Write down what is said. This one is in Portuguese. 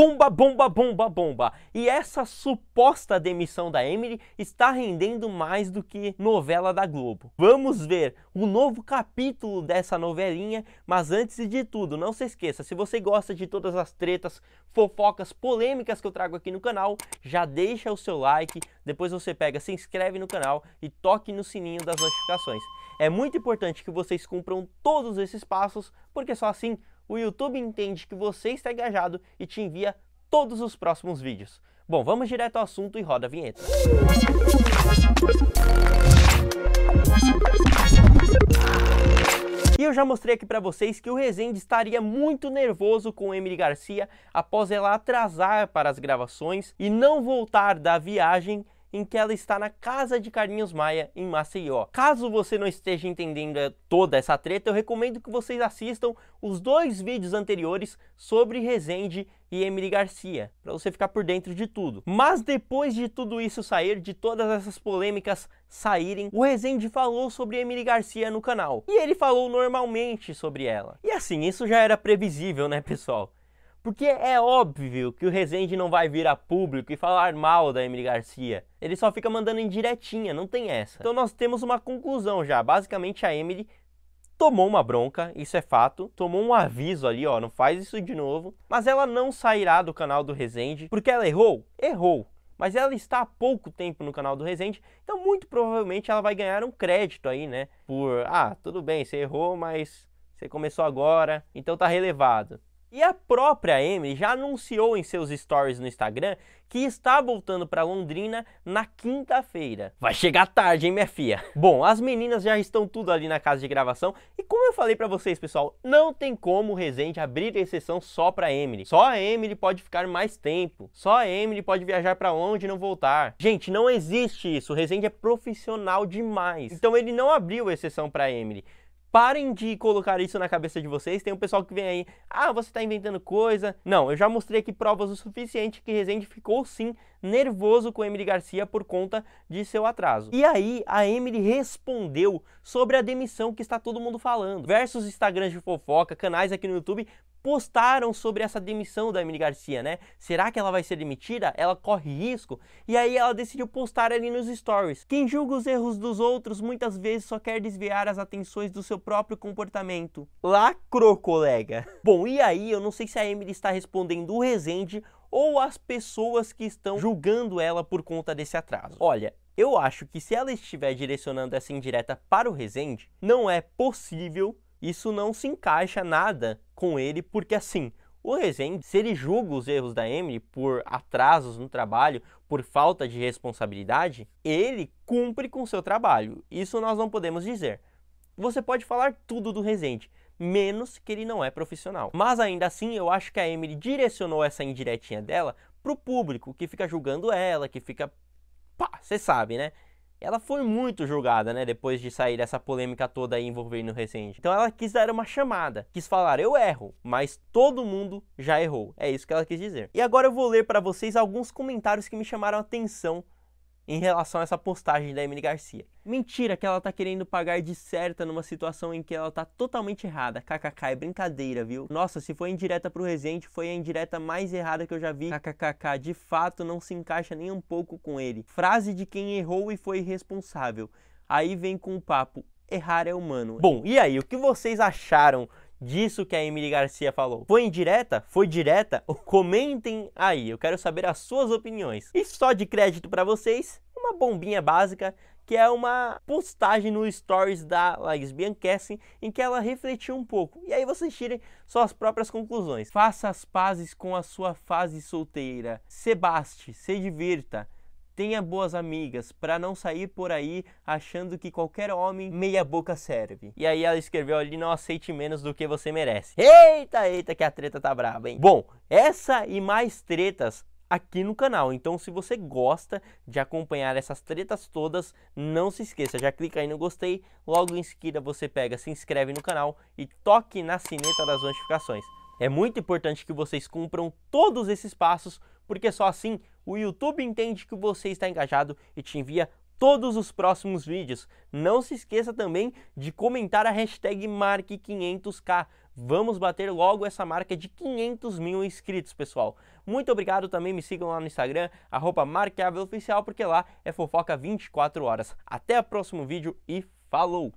bomba, bomba, bomba, bomba. E essa suposta demissão da Emily está rendendo mais do que novela da Globo. Vamos ver o um novo capítulo dessa novelinha, mas antes de tudo, não se esqueça, se você gosta de todas as tretas, fofocas, polêmicas que eu trago aqui no canal, já deixa o seu like, depois você pega, se inscreve no canal e toque no sininho das notificações. É muito importante que vocês cumpram todos esses passos, porque só assim o YouTube entende que você está engajado e te envia todos os próximos vídeos. Bom, vamos direto ao assunto e roda a vinheta. E eu já mostrei aqui para vocês que o Rezende estaria muito nervoso com Emily Garcia após ela atrasar para as gravações e não voltar da viagem em que ela está na casa de Carlinhos Maia, em Maceió. Caso você não esteja entendendo eh, toda essa treta, eu recomendo que vocês assistam os dois vídeos anteriores sobre Rezende e Emily Garcia, para você ficar por dentro de tudo. Mas depois de tudo isso sair, de todas essas polêmicas saírem, o Rezende falou sobre Emily Garcia no canal. E ele falou normalmente sobre ela. E assim, isso já era previsível, né, pessoal? Porque é óbvio que o Rezende não vai vir a público e falar mal da Emily Garcia. Ele só fica mandando indiretinha, não tem essa. Então nós temos uma conclusão já. Basicamente a Emily tomou uma bronca, isso é fato, tomou um aviso ali, ó, não faz isso de novo, mas ela não sairá do canal do Resende, porque ela errou? Errou. Mas ela está há pouco tempo no canal do Resende, então muito provavelmente ela vai ganhar um crédito aí, né? Por, ah, tudo bem, você errou, mas você começou agora, então tá relevado. E a própria Emily já anunciou em seus stories no Instagram que está voltando para Londrina na quinta-feira. Vai chegar tarde, hein, minha filha? Bom, as meninas já estão tudo ali na casa de gravação e como eu falei para vocês, pessoal, não tem como o Resende abrir exceção só para Emily. Só a Emily pode ficar mais tempo. Só a Emily pode viajar para onde e não voltar. Gente, não existe isso. O Resende é profissional demais. Então ele não abriu exceção para Emily. Parem de colocar isso na cabeça de vocês. Tem um pessoal que vem aí, ah, você está inventando coisa. Não, eu já mostrei aqui provas o suficiente que Rezende ficou sim nervoso com Emily Garcia por conta de seu atraso. E aí, a Emily respondeu sobre a demissão que está todo mundo falando. Versos Instagrams de fofoca, canais aqui no YouTube postaram sobre essa demissão da Emily Garcia, né? Será que ela vai ser demitida? Ela corre risco? E aí ela decidiu postar ali nos stories. Quem julga os erros dos outros muitas vezes só quer desviar as atenções do seu próprio comportamento. Lacro, colega. Bom, e aí eu não sei se a Emily está respondendo o Resende ou as pessoas que estão julgando ela por conta desse atraso. Olha, eu acho que se ela estiver direcionando essa indireta para o Resende, não é possível isso não se encaixa nada com ele, porque assim, o Rezende, se ele julga os erros da Emily por atrasos no trabalho, por falta de responsabilidade, ele cumpre com seu trabalho. Isso nós não podemos dizer. Você pode falar tudo do Rezende, menos que ele não é profissional. Mas ainda assim, eu acho que a Emily direcionou essa indiretinha dela pro público que fica julgando ela, que fica. pá, você sabe, né? ela foi muito julgada, né? Depois de sair dessa polêmica toda aí envolvendo o recente. Então ela quis dar uma chamada, quis falar: eu erro, mas todo mundo já errou. É isso que ela quis dizer. E agora eu vou ler para vocês alguns comentários que me chamaram a atenção em relação a essa postagem da Emily Garcia. Mentira que ela tá querendo pagar de certa numa situação em que ela tá totalmente errada. KKK é brincadeira, viu? Nossa, se foi indireta pro Rezende, foi a indireta mais errada que eu já vi. Kkk, de fato não se encaixa nem um pouco com ele. Frase de quem errou e foi responsável. Aí vem com o papo, errar é humano. Bom, e aí, o que vocês acharam disso que a Emily Garcia falou. Foi indireta? Foi direta? Comentem aí, eu quero saber as suas opiniões. E só de crédito para vocês, uma bombinha básica que é uma postagem no stories da Laís Bianchessi em que ela refletiu um pouco. E aí vocês tirem suas próprias conclusões. Faça as pazes com a sua fase solteira. Sebaste, se divirta. Tenha boas amigas para não sair por aí achando que qualquer homem meia boca serve. E aí ela escreveu ali: não aceite menos do que você merece. Eita, eita, que a treta tá braba, hein? Bom, essa e mais tretas aqui no canal. Então, se você gosta de acompanhar essas tretas todas, não se esqueça, já clica aí no gostei, logo em seguida você pega, se inscreve no canal e toque na sineta das notificações. É muito importante que vocês cumpram todos esses passos, porque só assim o YouTube entende que você está engajado e te envia todos os próximos vídeos. Não se esqueça também de comentar a hashtag Marque500k. Vamos bater logo essa marca de 500 mil inscritos, pessoal. Muito obrigado, também me sigam lá no Instagram, arroba porque lá é fofoca 24 horas. Até o próximo vídeo e falou!